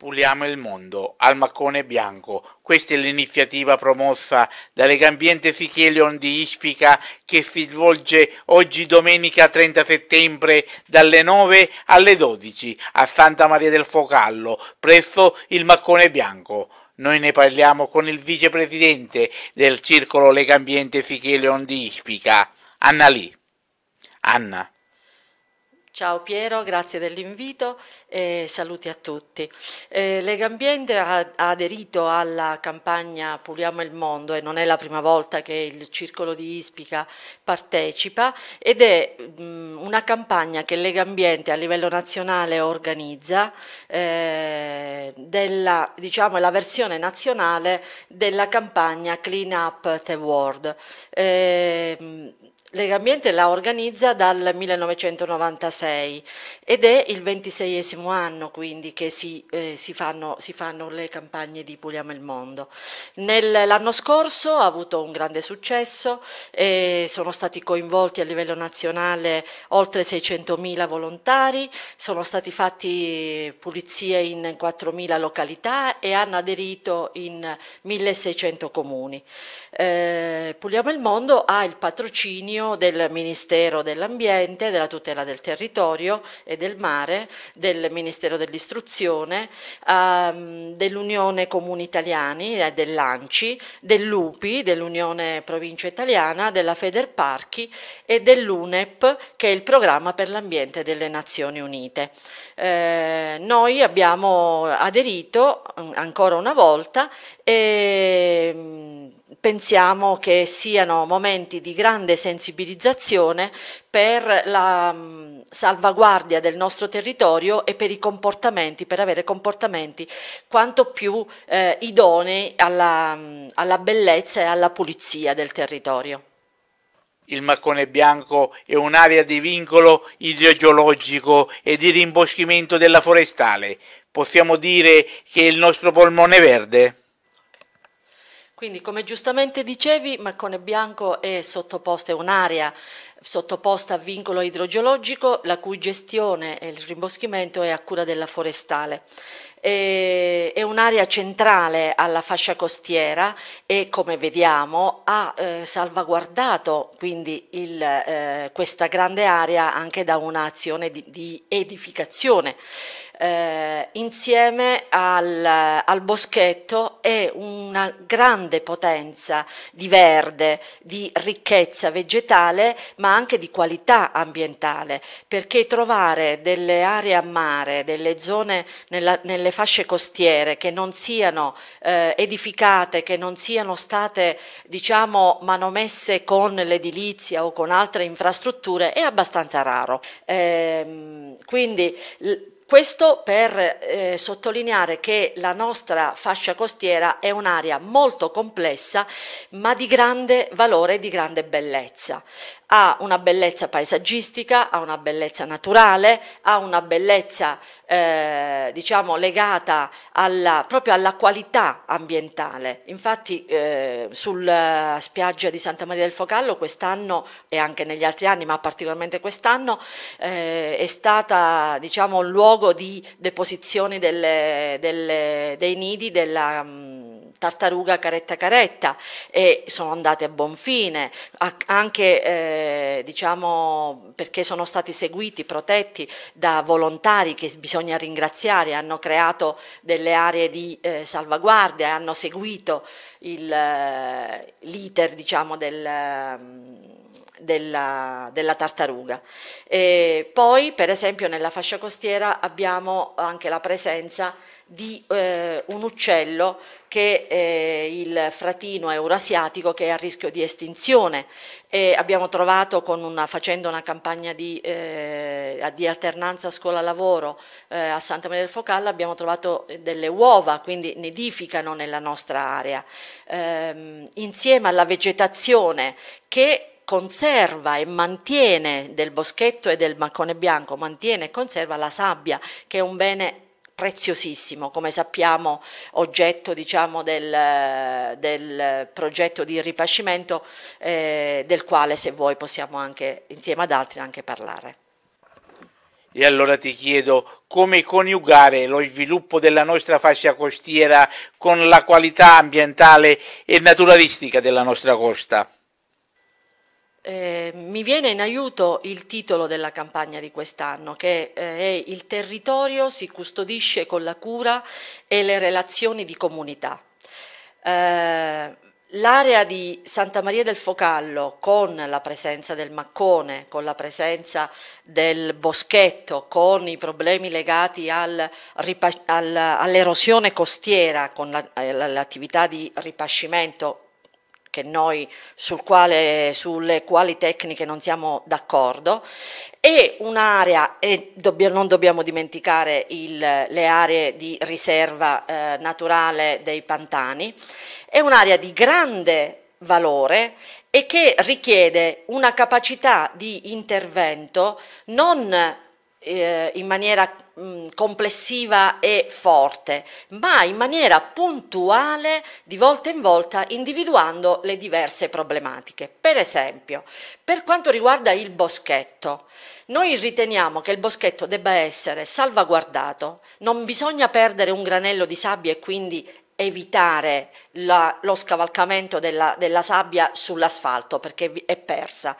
Puliamo il mondo al maccone bianco. Questa è l'iniziativa promossa da Legambiente Sichelion di Ispica che si svolge oggi domenica 30 settembre dalle 9 alle 12 a Santa Maria del Focallo presso il maccone bianco. Noi ne parliamo con il vicepresidente del circolo Legambiente Sichelion di Ispica, Anna Lì. Anna. Ciao Piero, grazie dell'invito e saluti a tutti. Eh, Legambiente ha, ha, aderito alla campagna Puliamo il mondo e non è la prima volta che il Circolo di Ispica partecipa ed è mh, mm, una campagna che Legambiente a livello nazionale organizza, eh, della, diciamo la versione nazionale della campagna Clean Up the World. Eh, Legambiente la organizza dal 1996 ed è il ventiseiesimo anno quindi che si, eh, si, fanno, si, fanno, le campagne di Puliamo il Mondo. l'anno scorso ha avuto un grande successo, eh, sono stati coinvolti a livello nazionale oltre 600.000 volontari, sono stati fatti pulizie in 4.000 località e hanno aderito in 1.600 comuni. Eh, Puliamo il Mondo ha il patrocinio impegno del Ministero dell'Ambiente, della tutela del territorio e del mare, del Ministero dell'Istruzione, ehm, dell'Unione Comuni Italiani, eh, dell'ANCI, dell'UPI, dell'Unione Provincia Italiana, della Federparchi e dell'UNEP, che è il programma per l'ambiente delle Nazioni Unite. Eh, noi abbiamo aderito mm, ancora una volta e pensiamo che siano momenti di grande sensibilizzazione per la mm, salvaguardia del nostro territorio e per i comportamenti, per avere comportamenti quanto più eh, idonei alla, mm, alla bellezza e alla pulizia del territorio il maccone bianco è un'area di vincolo idrogeologico e di rimboschimento della forestale. Possiamo dire che è il nostro polmone verde. Quindi come giustamente dicevi, Marcone Bianco è sottoposta a un'area sottoposta a vincolo idrogeologico la cui gestione e il rimboschimento è a cura della forestale. è un'area centrale alla fascia costiera e come vediamo ha eh, salvaguardato quindi il, eh, questa grande area anche da un'azione di, di edificazione eh, insieme al, al, boschetto è una grande potenza di verde, di ricchezza vegetale, ma anche di qualità ambientale, perché trovare delle aree a mare, delle zone nella, nelle fasce costiere che non siano eh, edificate, che non siano state diciamo manomesse con l'edilizia o con altre infrastrutture è abbastanza raro. Ehm, quindi questo per eh, sottolineare che la nostra fascia costiera è un'area molto complessa ma di grande valore e di grande bellezza. Ha una bellezza paesaggistica, ha una bellezza naturale, ha una bellezza eh, diciamo legata alla, proprio alla qualità ambientale. Infatti eh, sulla eh, spiaggia di Santa Maria del Focallo quest'anno e anche negli altri anni ma particolarmente quest'anno eh, è stata diciamo un luogo luogo di deposizione delle, delle, dei nidi della mh, mm, tartaruga caretta caretta e sono andate a buon fine, a, anche eh, diciamo, perché sono stati seguiti, protetti da volontari che bisogna ringraziare, hanno creato delle aree di eh, salvaguardia, hanno seguito eh, l'iter diciamo, del mm, della, della, tartaruga. E poi, per esempio, nella fascia costiera abbiamo anche la presenza di eh, un uccello che è eh, il fratino eurasiatico che è a rischio di estinzione e abbiamo trovato una, facendo una campagna di, eh, di alternanza scuola-lavoro eh, a Santa Maria del Focal abbiamo trovato delle uova quindi nidificano nella nostra area ehm, insieme alla vegetazione che conserva e mantiene del boschetto e del maccone bianco, mantiene e conserva la sabbia che è un bene preziosissimo, come sappiamo oggetto diciamo, del, del, progetto di ripascimento eh, del quale se vuoi possiamo anche insieme ad altri anche parlare. E allora ti chiedo come coniugare lo sviluppo della nostra fascia costiera con la qualità ambientale e naturalistica della nostra costa. Eh, mi viene in aiuto il titolo della campagna di quest'anno, che eh, è Il territorio si custodisce con la cura e le relazioni di comunità. Eh, L'area di Santa Maria del Focallo, con la presenza del maccone, con la presenza del boschetto, con i problemi legati al, al, all'erosione costiera, con la, eh, l'attività di ripascimento che noi, sul quale, sulle quali tecniche non siamo d'accordo, e un'area, e dobbia, non dobbiamo dimenticare il, le aree di riserva eh, naturale dei pantani, è un'area di grande valore e che richiede una capacità di intervento non eh, in maniera mh, mm, complessiva e forte, ma in maniera puntuale di volta in volta individuando le diverse problematiche. Per esempio, per quanto riguarda il boschetto, noi riteniamo che il boschetto debba essere salvaguardato, non bisogna perdere un granello di sabbia e quindi evitare la, lo scavalcamento della, della sabbia sull'asfalto perché è persa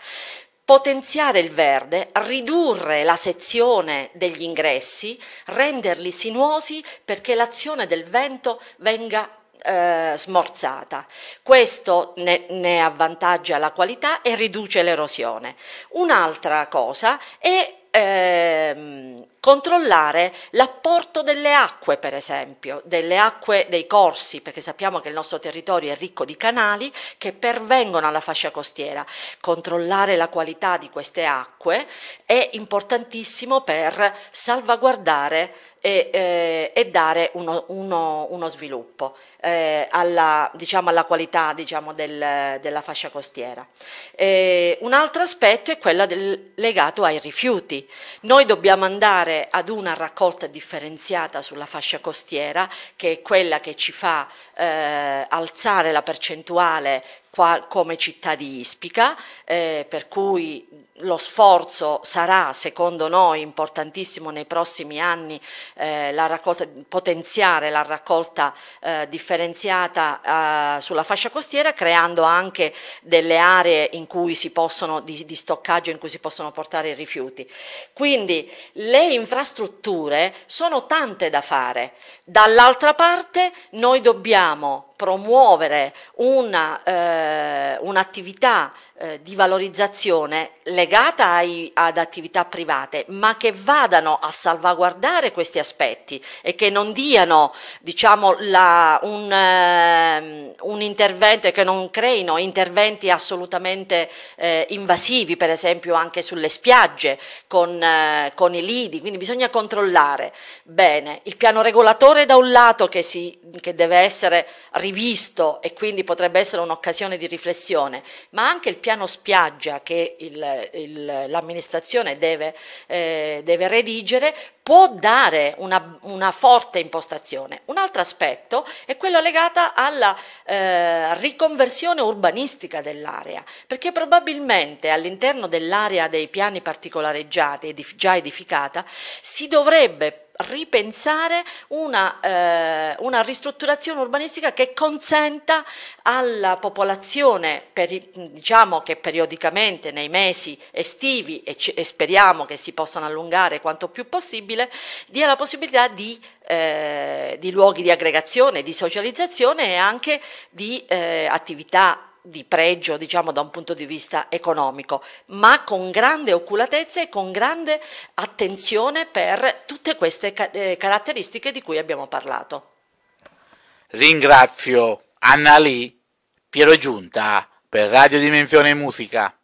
potenziare il verde, ridurre la sezione degli ingressi, renderli sinuosi perché l'azione del vento venga eh, smorzata. Questo ne, ne avvantaggia la qualità e riduce l'erosione. Un'altra cosa è ehm, controllare l'apporto delle acque, per esempio, delle acque dei corsi, perché sappiamo che il nostro territorio è ricco di canali che pervengono alla fascia costiera. Controllare la qualità di queste acque è importantissimo per salvaguardare e, eh, e dare uno, uno, uno sviluppo eh, alla, diciamo, alla, qualità diciamo, del, della fascia costiera. Eh, un altro aspetto è quello del, legato ai rifiuti noi dobbiamo andare ad una raccolta differenziata sulla fascia costiera che è quella che ci fa eh, alzare la percentuale qual, come città di Ispica, eh, per cui lo sforzo sarà, secondo noi, importantissimo nei prossimi anni eh, la raccolta, potenziare la raccolta eh, differenziata eh, sulla fascia costiera, creando anche delle aree possono, di, di, stoccaggio in cui si possono portare i rifiuti. Quindi le infrastrutture sono tante da fare. Dall'altra parte noi dobbiamo promuovere eh, un'attività eh, un eh, di valorizzazione legata ai, ad attività private, ma che vadano a salvaguardare questi aspetti e che non diano diciamo, la, un, eh, un, intervento e che non creino interventi assolutamente eh, invasivi, per esempio anche sulle spiagge con, eh, con i lidi, quindi bisogna controllare bene il piano regolatore da un lato che, si, che deve essere rivisto e quindi potrebbe essere un'occasione di riflessione, ma anche il piano piano spiaggia che l'amministrazione deve, eh, deve redigere può dare una, una forte impostazione. Un altro aspetto è quello legato alla eh, riconversione urbanistica dell'area, perché probabilmente all'interno dell'area dei piani particolareggiati e edif già edificata si dovrebbe ripensare una, eh, una, ristrutturazione urbanistica che consenta alla popolazione, per, diciamo che periodicamente nei mesi estivi e, e, speriamo che si possano allungare quanto più possibile, dia la possibilità di, eh, di luoghi di aggregazione, di socializzazione e anche di eh, attività di pregio, diciamo, da un punto di vista economico, ma con grande oculatezza e con grande attenzione per tutte queste eh, caratteristiche di cui abbiamo parlato. Ringrazio Anna Lì, Piero Giunta per Radio Dimensione Musica.